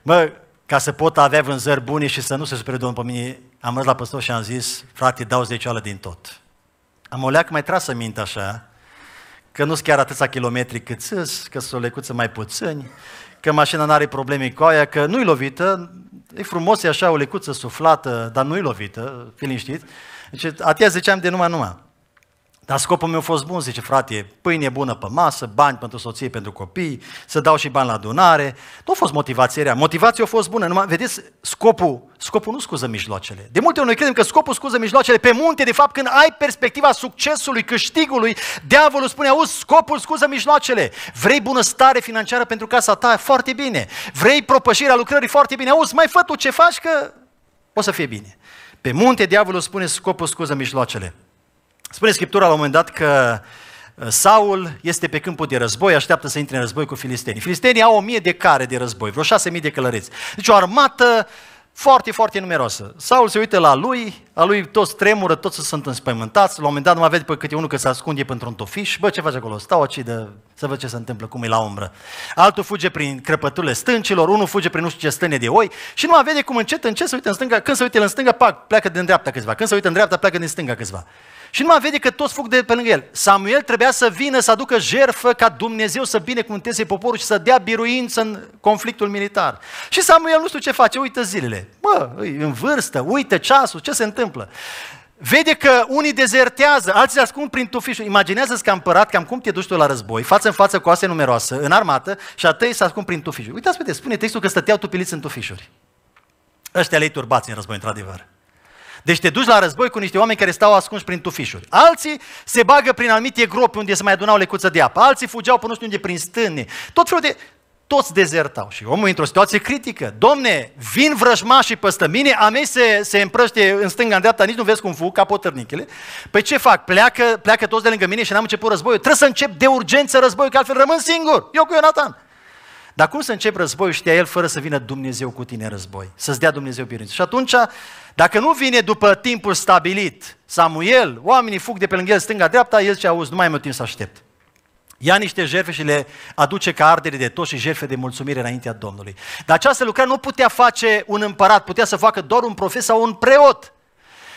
Mă, ca să pot avea vânzări bune și să nu se supere Domnul pe mine, am mers la păstor și am zis, frate, dau zecioală din tot. Am o leac mai tras minte așa, că nu-s chiar atâția kilometri cât sunt, că sunt o lecuță mai puțini, că mașina nu are probleme cu aia, că nu-i lovită, e frumos, e așa o lecuță suflată, dar nu-i lovită, liniștit. Deci, atâia ziceam de numai numai. Dar scopul meu a fost bun, zice frate, pâine bună pe masă, bani pentru soție, pentru copii, să dau și bani la adunare. Nu a fost motivația rea. Motivația a fost bună. Numai, vedeți, scopul, scopul nu scuză mijloacele. De multe ori noi credem că scopul scuză mijloacele. Pe munte, de fapt, când ai perspectiva succesului, câștigului, diavolul spune, auzi, scopul scuză mijloacele. Vrei bunăstare financiară pentru casa ta? Foarte bine. Vrei propășirea lucrării? Foarte bine. Auzi, mai fă tu ce faci că o să fie bine. Pe munte, diavolul spune, scopul scuză mijloacele. Spune Scriptura la un moment dat că uh, Saul este pe câmpul de război, așteaptă să intre în război cu filistenii. Filistenii au o mie de care de război, vreo șase mii de călăreți. Deci o armată foarte, foarte numeroasă. Saul se uită la lui, a lui toți tremură, toți sunt înspăimântați, la un moment dat nu mai vede pe câte unul că se ascunde pentru un tofiș, bă, ce face acolo? Stau aici de... să văd ce se întâmplă, cum e la umbră. Altul fuge prin crăpăturile stâncilor, unul fuge prin nu știu ce stâne de oi și nu mai vede cum încet, încet se uită în stânga, când se uită în stânga, pac, pleacă din dreapta câțiva, când se uită în dreapta, pleacă din stânga câțiva. Și nu mai vede că toți fug de pe lângă el. Samuel trebuia să vină să aducă jerfă ca Dumnezeu să binecuvânteze poporul și să dea biruință în conflictul militar. Și Samuel nu știu ce face, uită zilele. Bă, în vârstă, uită ceasul, ce se întâmplă? Vede că unii dezertează, alții se ascund prin tufișuri. Imaginează-ți că împărat, cam cum te duci tu la război, față în față cu oase numeroasă, în armată, și atâi se ascund prin tufișuri. Uitați, vedeți, spune textul că stăteau tupiliți în tufișuri. Ăștia lei turbați în război, într-adevăr. Deci te duci la război cu niște oameni care stau ascunși prin tufișuri. Alții se bagă prin anumite gropi unde se mai adunau lecuță de apă. Alții fugeau până nu știu unde prin stâne. Tot felul de... Toți dezertau și omul într-o situație critică. Domne, vin vrăjmașii păstă mine, a mei se, se împrăște în stânga, în dreapta, nici nu vezi cum fug, ca Pe Păi ce fac? Pleacă, pleacă toți de lângă mine și n-am început războiul. Trebuie să încep de urgență războiul, că altfel rămân singur. Eu cu Ionatan. Dar cum să începi războiul, știa el, fără să vină Dumnezeu cu tine în război, să-ți dea Dumnezeu biruință. Și atunci, dacă nu vine după timpul stabilit, Samuel, oamenii fug de pe lângă el, stânga-dreapta, el ce auzi, nu mai am timp să aștept. Ia niște jerfe și le aduce ca ardere de tot și jerfe de mulțumire înaintea Domnului. Dar această lucrare nu putea face un împărat, putea să facă doar un profesor sau un preot.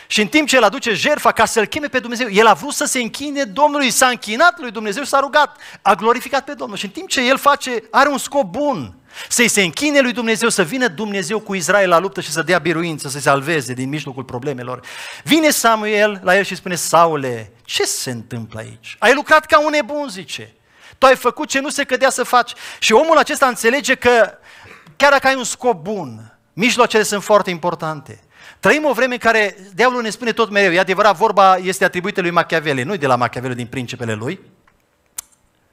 Și în timp ce el aduce jertfa ca să-l cheme pe Dumnezeu, el a vrut să se închine Domnului, s-a închinat lui Dumnezeu s-a rugat, a glorificat pe Domnul. Și în timp ce el face, are un scop bun, să-i se închine lui Dumnezeu, să vină Dumnezeu cu Israel la luptă și să dea biruință, să se salveze din mijlocul problemelor. Vine Samuel la el și spune, Saule, ce se întâmplă aici? Ai lucrat ca un nebun, zice. Tu ai făcut ce nu se cădea să faci. Și omul acesta înțelege că chiar dacă ai un scop bun, mijloacele sunt foarte importante. Trăim o vreme în care diavolul ne spune tot mereu, e adevărat, vorba este atribuită lui Machiavelli, nu de la Machiavelli, din principele lui,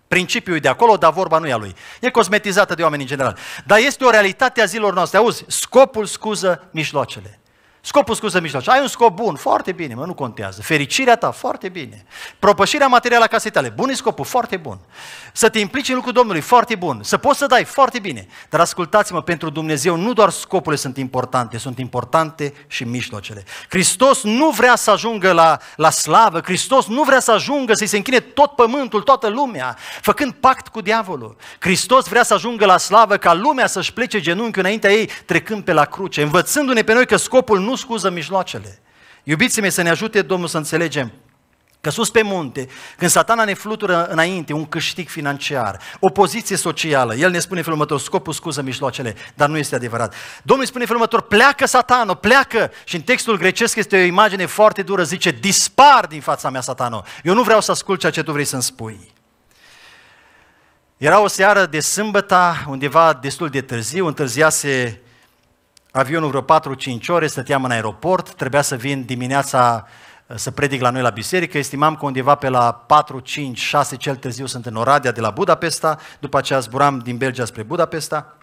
Principiul e de acolo, dar vorba nu e a lui. E cosmetizată de oameni în general. Dar este o realitate a zilor noastre. Auzi, scopul scuză mișloacele. Scopul scuză mijloace. Ai un scop bun, foarte bine, mă, nu contează. Fericirea ta, foarte bine. Propășirea materială a casei tale, bun e scopul, foarte bun. Să te implici în lucrul Domnului, foarte bun. Să poți să dai, foarte bine. Dar ascultați-mă, pentru Dumnezeu nu doar scopurile sunt importante, sunt importante și mijloacele. Hristos nu vrea să ajungă la, la slavă, Hristos nu vrea să ajungă să-i se închine tot pământul, toată lumea, făcând pact cu diavolul. Hristos vrea să ajungă la slavă ca lumea să-și plece genunchiul înaintea ei, trecând pe la cruce, învățându-ne pe noi că scopul nu nu scuză mijloacele. Iubiți mei, să ne ajute Domnul să înțelegem Că sus pe munte, când satana ne flutură înainte un câștig financiar, o poziție socială, el ne spune în felul următor, scopul scuză mijloacele, dar nu este adevărat. Domnul spune în felul următor, pleacă satano, pleacă și în textul grecesc este o imagine foarte dură, zice, dispar din fața mea satano, eu nu vreau să ascult ceea ce tu vrei să-mi spui. Era o seară de sâmbătă, undeva destul de târziu, întârziase avionul vreo 4-5 ore, stăteam în aeroport, trebuia să vin dimineața uh, să predic la noi la biserică, estimam că undeva pe la 4, 5, 6 cel târziu sunt în Oradea de la Budapesta, după aceea zburam din Belgia spre Budapesta,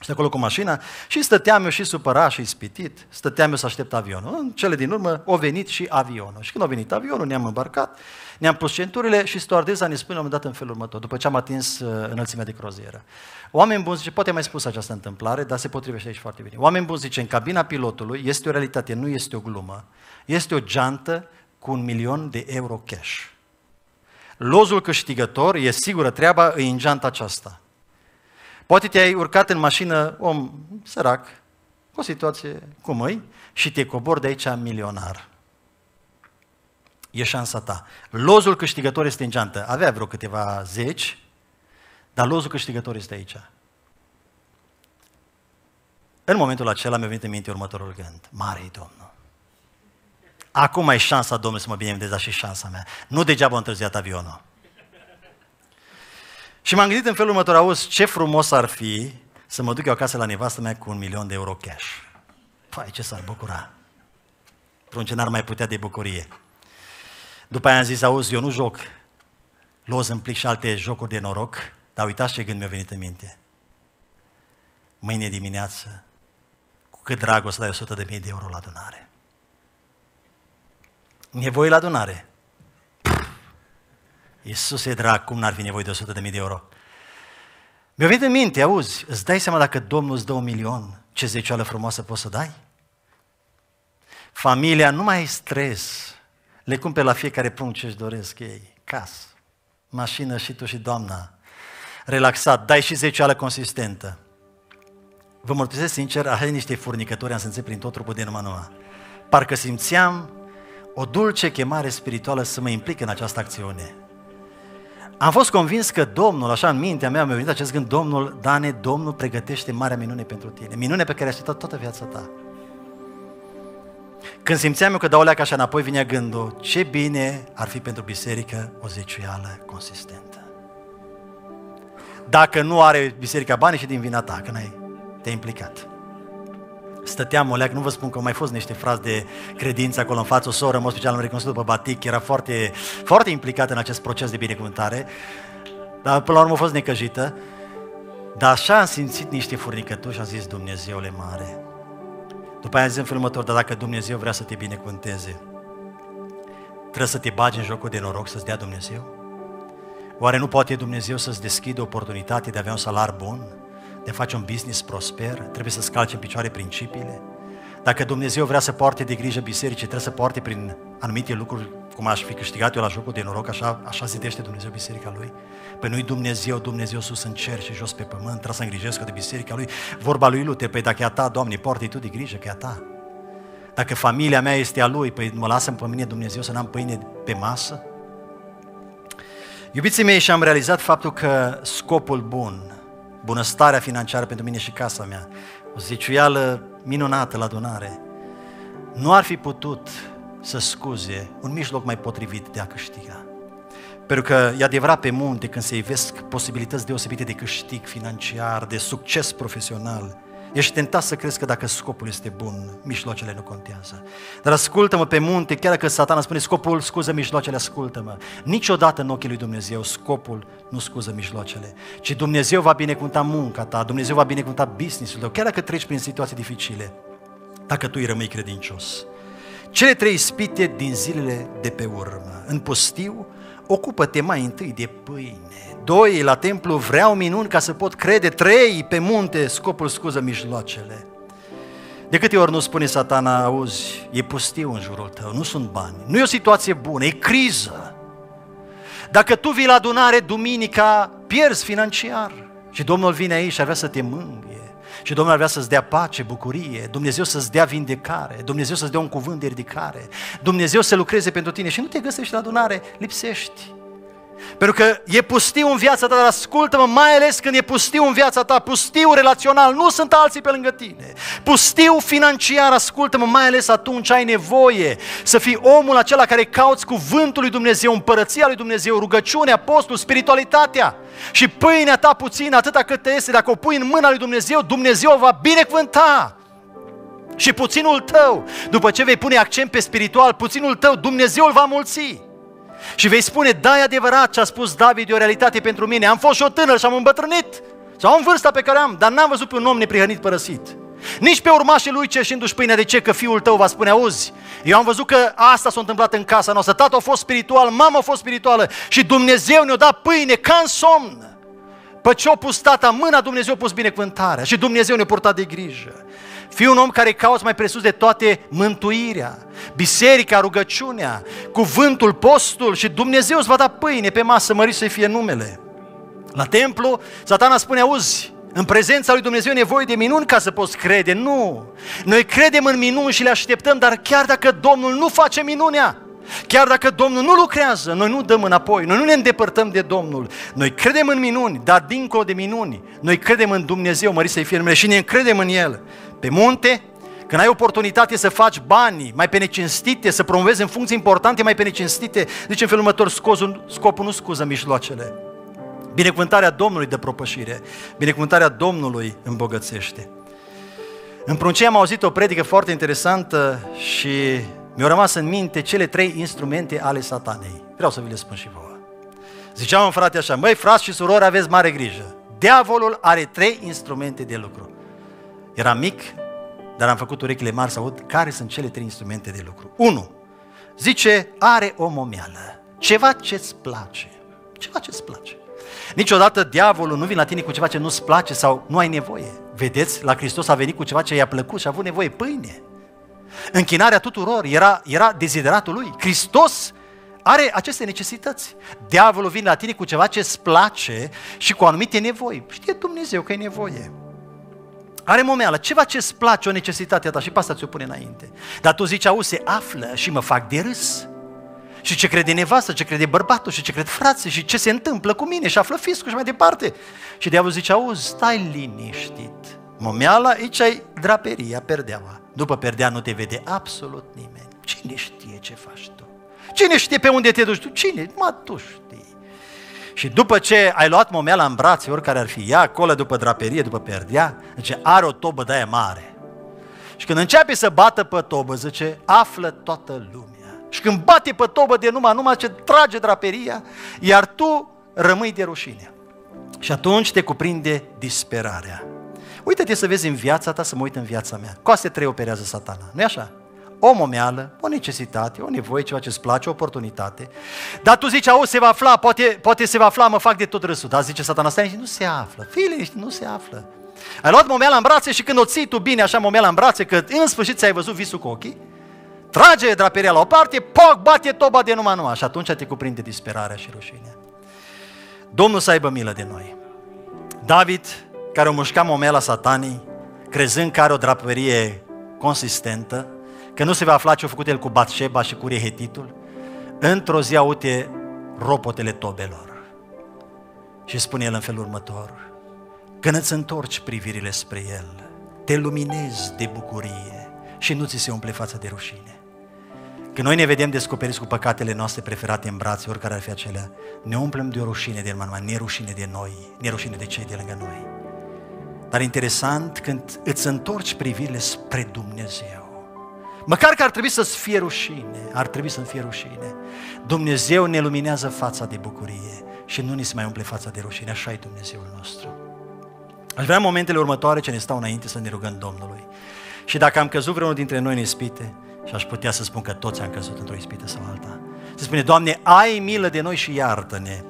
și acolo cu mașina și stăteam eu și supărat și ispitit, stăteam eu să aștept avionul. În cele din urmă o venit și avionul. Și când a venit avionul, ne-am îmbarcat ne-am pus centurile și stoardeza ne spune la un moment dat în felul următor, după ce am atins uh, înălțimea de crozieră. Oameni buni, zice, poate mai spus această întâmplare, dar se potrivește aici foarte bine. Oameni buni, zice, în cabina pilotului este o realitate, nu este o glumă. Este o geantă cu un milion de euro cash. Lozul câștigător, e sigură treaba, e în geanta aceasta. Poate te-ai urcat în mașină, om sărac, cu o situație cum îi, și te cobor de aici milionar e șansa ta. Lozul câștigător este în geantă. Avea vreo câteva zeci, dar lozul câștigător este aici. În momentul acela mi-a venit în minte următorul gând. mare Domnul. Acum ai șansa Domnului să mă binevindezi, dar și șansa mea. Nu degeaba a întârziat avionul. Și m-am gândit în felul următor, auzi, ce frumos ar fi să mă duc eu acasă la nevastă mea cu un milion de euro cash. Păi, ce s-ar bucura. Prunce n-ar mai putea de bucurie. După aia am zis, auzi, eu nu joc loz în plic și alte jocuri de noroc, dar uitați ce gând mi-a venit în minte. Mâine dimineață, cu cât drag o să dai 100 de mii de euro la adunare. Nevoie la adunare. Iisus e drag, cum n-ar fi nevoie de 100 de mii de euro? Mi-a venit în minte, auzi, îți dai seama dacă Domnul îți dă un milion, ce zecioală frumoasă poți să dai? Familia nu mai e stres, le cumpere la fiecare punct ce își doresc ei. Casă, mașină și tu și doamna. Relaxat, dai și zeceală consistentă. Vă mărturisesc sincer, așa niște furnicători am simțit prin tot trupul de numai numai. Parcă simțeam o dulce chemare spirituală să mă implic în această acțiune. Am fost convins că Domnul, așa în mintea mea mi-a venit acest gând, Domnul, Dane, Domnul pregătește marea minune pentru tine, minune pe care ai așteptat toată viața ta. Când simțeam eu că dau leaca așa înapoi, vine gândul, ce bine ar fi pentru biserică o zeciuială consistentă. Dacă nu are biserica bani și din vina ta, că n-ai te implicat. Stăteam o leac, nu vă spun că au mai fost niște frați de credință acolo în față, o soră, mă special am recunoscut după Batic, era foarte, foarte implicată în acest proces de binecuvântare, dar până la urmă a fost necăjită. Dar așa am simțit niște furnicături și am zis, Dumnezeule mare, după aia zi în felul următor, dar dacă Dumnezeu vrea să te binecuvânteze, trebuie să te bagi în jocul de noroc să-ți dea Dumnezeu? Oare nu poate Dumnezeu să-ți deschidă oportunitate de a avea un salar bun? De a face un business prosper? Trebuie să-ți calci în picioare principiile? Dacă Dumnezeu vrea să poarte de grijă bisericii, trebuie să poarte prin anumite lucruri cum aș fi câștigat eu la jocul de noroc, așa, așa zidește Dumnezeu biserica lui. Pe i Dumnezeu, Dumnezeu sus în cer și jos pe pământ, trebuie să îngrijesc de biserica lui. Vorba lui Lute, pe păi dacă e a ta, Doamne, poartă tu de grijă că e a ta. Dacă familia mea este a lui, păi mă lasă pe mine Dumnezeu să n-am pâine pe masă? Iubiții mei, și-am realizat faptul că scopul bun, bunăstarea financiară pentru mine și casa mea, o zicuială minunată la adunare, nu ar fi putut să scuze un mijloc mai potrivit de a câștiga. Pentru că e adevărat pe munte când se ivesc posibilități deosebite de câștig financiar, de succes profesional, ești tentat să crezi că dacă scopul este bun, mijloacele nu contează. Dar ascultă-mă pe munte, chiar dacă satana spune scopul scuză mijloacele, ascultă-mă. Niciodată în ochii lui Dumnezeu scopul nu scuză mijloacele, ci Dumnezeu va binecuvânta munca ta, Dumnezeu va binecuvânta business-ul tău, chiar dacă treci prin situații dificile, dacă tu îi rămâi credincios. Cele trei spite din zilele de pe urmă, în pustiu, ocupă-te mai întâi de pâine. Doi, la templu vreau minuni ca să pot crede. Trei, pe munte, scopul scuză mijloacele. De câte ori nu spune satana, auzi, e pustiu în jurul tău, nu sunt bani, nu e o situație bună, e criză. Dacă tu vii la adunare duminica, pierzi financiar. Și Domnul vine aici și ar vrea să te mângâie. Și Domnul ar vrea să-ți dea pace, bucurie, Dumnezeu să-ți dea vindecare, Dumnezeu să-ți dea un cuvânt de ridicare, Dumnezeu să lucreze pentru tine și nu te găsești la adunare, lipsești. Pentru că e pustiu în viața ta, dar ascultă-mă, mai ales când e pustiu în viața ta, pustiu relațional, nu sunt alții pe lângă tine. Pustiu financiar, ascultă-mă, mai ales atunci ai nevoie să fii omul acela care cauți cuvântul lui Dumnezeu, împărăția lui Dumnezeu, rugăciunea, apostul, spiritualitatea. Și pâinea ta puțin, atâta cât te este, dacă o pui în mâna lui Dumnezeu, Dumnezeu va binecuvânta și puținul tău, după ce vei pune accent pe spiritual, puținul tău, Dumnezeu îl va mulți. Și vei spune, da, e adevărat ce a spus David, e o realitate pentru mine. Am fost și o tânăr și am îmbătrânit. Sau am vârsta pe care am, dar n-am văzut pe un om neprihănit părăsit. Nici pe urmașii lui cerșindu-și pâinea de ce că fiul tău va spune, auzi, eu am văzut că asta s-a întâmplat în casa noastră, Tată a fost spiritual, mama a fost spirituală și Dumnezeu ne-a dat pâine ca în somn. Pe ce a pus tata mâna, Dumnezeu a pus binecuvântarea și Dumnezeu ne-a purtat de grijă. Fii un om care cauți mai presus de toate mântuirea, biserica, rugăciunea, cuvântul, postul și Dumnezeu îți va da pâine pe masă, mări să fie numele. La templu, satana spune, auzi, în prezența lui Dumnezeu e nevoie de minuni ca să poți crede. Nu! Noi credem în minuni și le așteptăm, dar chiar dacă Domnul nu face minunea, Chiar dacă Domnul nu lucrează, noi nu dăm înapoi, noi nu ne îndepărtăm de Domnul. Noi credem în minuni, dar dincolo de minuni, noi credem în Dumnezeu, mări să-i fie numele, și ne încredem în El pe munte, când ai oportunitate să faci bani mai pe necinstite, să promovezi în funcții importante mai pe necinstite, zice în felul următor, scozul, scopul nu scuză mijloacele. Binecuvântarea Domnului de propășire, binecuvântarea Domnului îmbogățește. În pruncei am auzit o predică foarte interesantă și mi-au rămas în minte cele trei instrumente ale satanei. Vreau să vi le spun și vouă. Ziceam un frate așa, măi frați și surori, aveți mare grijă. Diavolul are trei instrumente de lucru. Era mic, dar am făcut urechile mari să aud care sunt cele trei instrumente de lucru. 1. Zice, are o momeală, ceva ce-ți place. Ceva ce-ți place. Niciodată diavolul nu vine la tine cu ceva ce nu-ți place sau nu ai nevoie. Vedeți, la Hristos a venit cu ceva ce i-a plăcut și a avut nevoie, pâine. Închinarea tuturor era, era dezideratul lui. Hristos are aceste necesități. Diavolul vine la tine cu ceva ce îți place și cu anumite nevoi. Știe Dumnezeu că e nevoie. Are momeală, ceva ce-ți place, o necesitate a ta și pe asta ți-o pune înainte. Dar tu zici, auzi, se află și mă fac de râs. Și ce crede nevastă, ce crede bărbatul, și ce cred frații, și ce se întâmplă cu mine, și află fiscul și mai departe. Și diavolul zice, auzi, stai liniștit. Momeala, aici ai draperia, perdeaua. După perdea nu te vede absolut nimeni. Cine știe ce faci tu? Cine știe pe unde te duci tu? Cine? Mă, tu știi. Și după ce ai luat momeala în brațe, oricare ar fi ea, acolo după draperie, după perdea, zice, are o tobă de mare. Și când începe să bată pe tobă, zice, află toată lumea. Și când bate pe tobă de numai, numai ce trage draperia, iar tu rămâi de rușine. Și atunci te cuprinde disperarea. Uită-te să vezi în viața ta, să mă uit în viața mea. Cu astea trei operează satana, nu-i așa? o momeală, o necesitate, o nevoie, ceva ce îți place, o oportunitate. Dar tu zici, auzi, se va afla, poate, poate se va afla, mă fac de tot râsul. Dar zice satana, stai, nu se află, fii nu se află. Ai luat momeala în brațe și când o ții tu bine așa momeala în brațe, că în sfârșit ți-ai văzut visul cu ochii, trage draperia la o parte, poc, bate toba de numai numai și atunci te cuprinde disperarea și rușinea. Domnul să aibă milă de noi. David, care o mușca momeala satanii, crezând că are o draperie consistentă, că nu se va afla ce a făcut el cu Batșeba și cu Rehetitul, într-o zi aute ropotele tobelor. Și spune el în felul următor, când îți întorci privirile spre el, te luminezi de bucurie și nu ți se umple fața de rușine. Când noi ne vedem descoperiți cu păcatele noastre preferate în brațe, oricare ar fi acelea, ne umplem de o rușine de el, ne rușine de noi, ne rușine de cei de lângă noi. Dar interesant, când îți întorci privirile spre Dumnezeu, Măcar că ar trebui să-ți fie rușine, ar trebui să-mi fie rușine. Dumnezeu ne luminează fața de bucurie și nu ni se mai umple fața de rușine, așa e Dumnezeul nostru. Aș vrea momentele următoare ce ne stau înainte să ne rugăm Domnului. Și dacă am căzut vreunul dintre noi în ispite, și aș putea să spun că toți am căzut într-o ispită sau alta, se spune, Doamne, ai milă de noi și iartă-ne,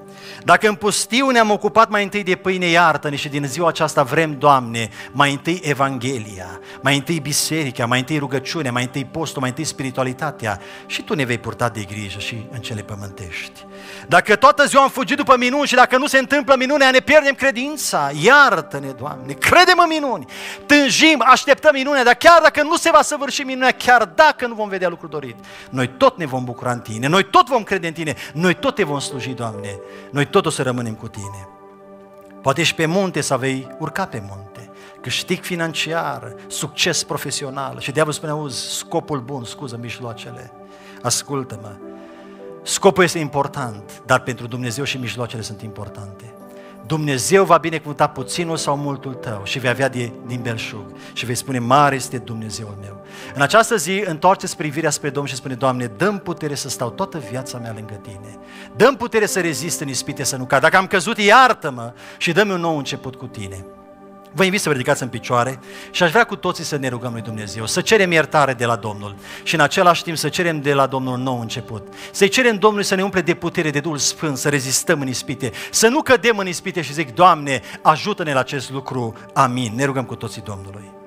dacă în pustiu ne-am ocupat mai întâi de pâine, iartă și din ziua aceasta vrem, Doamne, mai întâi Evanghelia, mai întâi biserica, mai întâi rugăciune, mai întâi postul, mai întâi spiritualitatea și Tu ne vei purta de grijă și în cele pământești. Dacă toată ziua am fugit după minuni și dacă nu se întâmplă minunea, ne pierdem credința, iartă-ne, Doamne, credem în minuni, tânjim, așteptăm minunea, dar chiar dacă nu se va săvârși minunea, chiar dacă nu vom vedea lucrul dorit, noi tot ne vom bucura în Tine, noi tot vom crede în Tine, noi tot Te vom sluji, Doamne noi tot o să rămânem cu tine. Poate ești pe munte să vei urca pe munte, câștig financiar, succes profesional. Și diavolul spune, auzi, scopul bun, scuză mijloacele, ascultă-mă. Scopul este important, dar pentru Dumnezeu și mijloacele sunt importante. Dumnezeu va binecuvânta puținul sau multul tău și vei avea de, din belșug și vei spune, mare este Dumnezeul meu. În această zi întoarceți privirea spre Domnul și spune, Doamne, dăm putere să stau toată viața mea lângă Tine. Dăm putere să rezist în ispite, să nu cad. Dacă am căzut, iartă-mă și dă-mi un nou început cu Tine. Vă invit să vă ridicați în picioare și aș vrea cu toții să ne rugăm lui Dumnezeu, să cerem iertare de la Domnul și în același timp să cerem de la Domnul nou început. Să-i cerem Domnului să ne umple de putere, de Duhul Sfânt, să rezistăm în ispite, să nu cădem în ispite și zic, Doamne, ajută-ne la acest lucru. Amin. Ne rugăm cu toții Domnului.